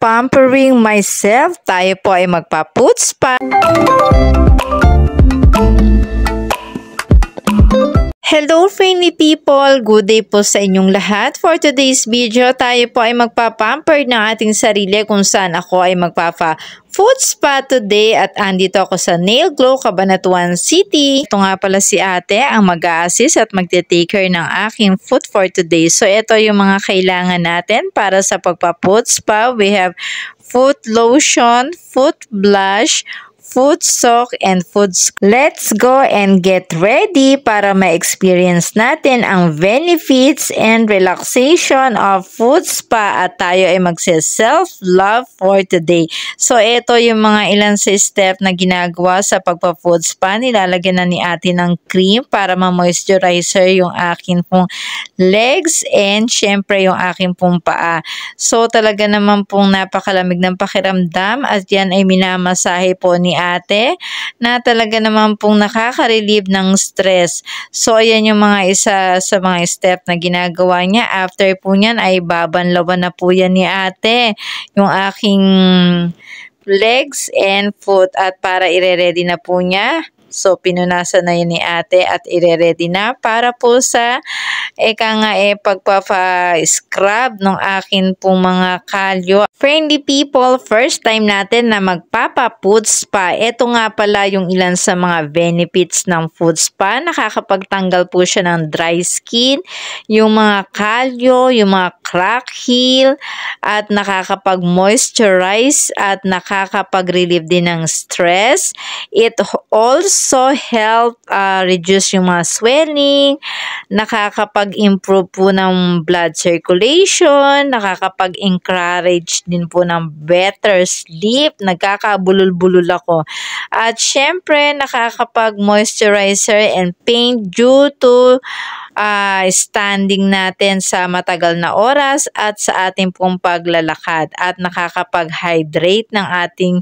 pampering myself, tayo po ay magpa-food spa. Hello friendly people! Good day po sa inyong lahat. For today's video, tayo po ay magpapamper ng ating sarili kung saan ako ay magpapa food spa today at andito ako sa Nail Glow, Cabanatuan City. Ito nga pala si ate ang mag assist at magte-take care ng aking food for today. So ito yung mga kailangan natin para sa pagpa-food spa. We have foot lotion, foot blush, food sock and food sock. Let's go and get ready para ma-experience natin ang benefits and relaxation of food spa at tayo ay magse-self-love for today. So, ito yung mga ilan sa step na ginagawa sa pagpa-food spa. Nilalagyan na ni atin ng cream para ma-moisturizer yung akin pong legs and syempre yung akin pong paa. So, talaga naman pong napakalamig ng pakiramdam at yan ay minamasahe po ni ate na talaga naman pong nakaka-relieve ng stress. So, ayan yung mga isa sa mga step na ginagawa niya. After po niyan ay babanlawan na po yan ni ate. Yung aking legs and foot at para ire-ready na po niya. So, pinunasan na yun ni ate at ire-ready na para po sa Eka nga eh, pagpapa-scrub ng akin pong mga kalyo. Friendly people, first time natin na magpapa-food spa. Ito nga pala yung ilan sa mga benefits ng food spa. Nakakapagtanggal po siya ng dry skin, yung mga kalyo, yung mga crack heel, at nakakapag-moisturize at nakakapag-relieve din ng stress. It also help uh, reduce yung mga swelling, nakakapag nakakapag-improve po ng blood circulation, nakakapag-encourage din po ng better sleep, nagkakabulol-bulol ako. At syempre, nakakapag-moisturizer and paint due to uh, standing natin sa matagal na oras at sa ating pong paglalakad at nakakapag-hydrate ng ating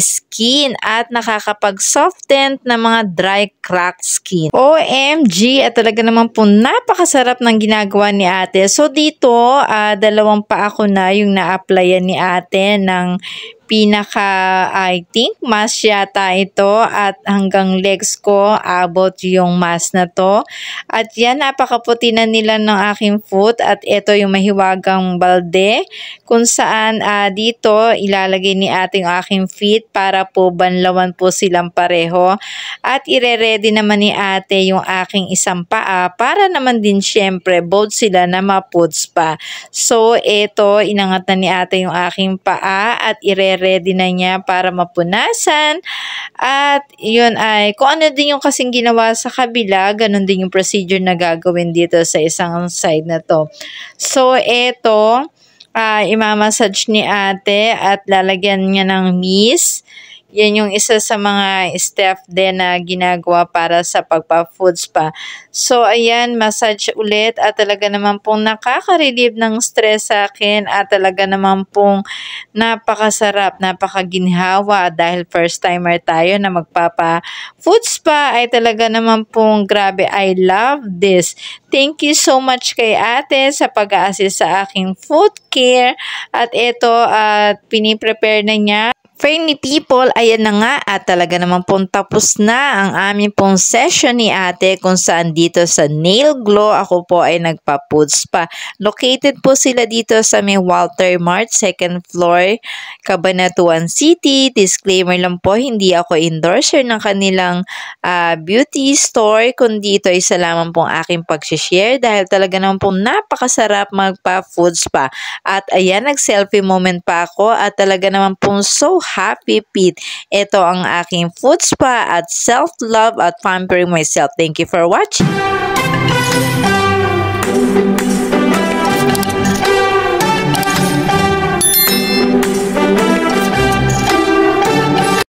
skin at nakakapag-soften ng mga dry cracked skin. OMG! At talaga naman po napakasarap ng ginagawa ni ate. So dito, uh, dalawang pa ako na yung na-applyan ni ate ng pinaka I think mas yata ito at hanggang legs ko abot yung mas na to. At yan napakaputi na nila ng aking foot at ito yung mahiwagang balde kung saan uh, dito ilalagay ni ating aking feet para po banlawan po silang pareho. At ire-ready naman ni ate yung aking isang paa para naman din syempre both sila na maputs pa. So ito inangat na ni ate yung aking paa at ire ready na niya para mapunasan. At yun ay, kung ano din yung kasing ginawa sa kabila, ganun din yung procedure na gagawin dito sa isang side na to. So, eto, uh, ah, imamassage ni ate at lalagyan niya ng mist. Yan yung isa sa mga step din na ginagawa para sa pagpa-food spa. So, ayan, massage ulit at talaga naman pong nakaka-relieve ng stress sa akin at talaga naman pong napakasarap, napakaginhawa dahil first timer tayo na magpapa-food spa ay talaga naman pong grabe. I love this. Thank you so much kay ate sa pag-assist sa aking food care at ito at uh, piniprepare na niya Friendly people, ayan na nga at talaga naman pong tapos na ang aming pong session ni ate kung saan dito sa Nail Glow ako po ay nagpa-puts pa. Located po sila dito sa may Walter Mart, second floor, Cabanatuan City. Disclaimer lang po, hindi ako endorser ng kanilang uh, beauty store kundi ito ay isa lamang pong aking pag-share dahil talaga naman pong napakasarap magpa-food spa. At ayan, nag-selfie moment pa ako at talaga naman pong so Happy feet. Ito ang aking food spa at self-love at pampering myself. Thank you for watching.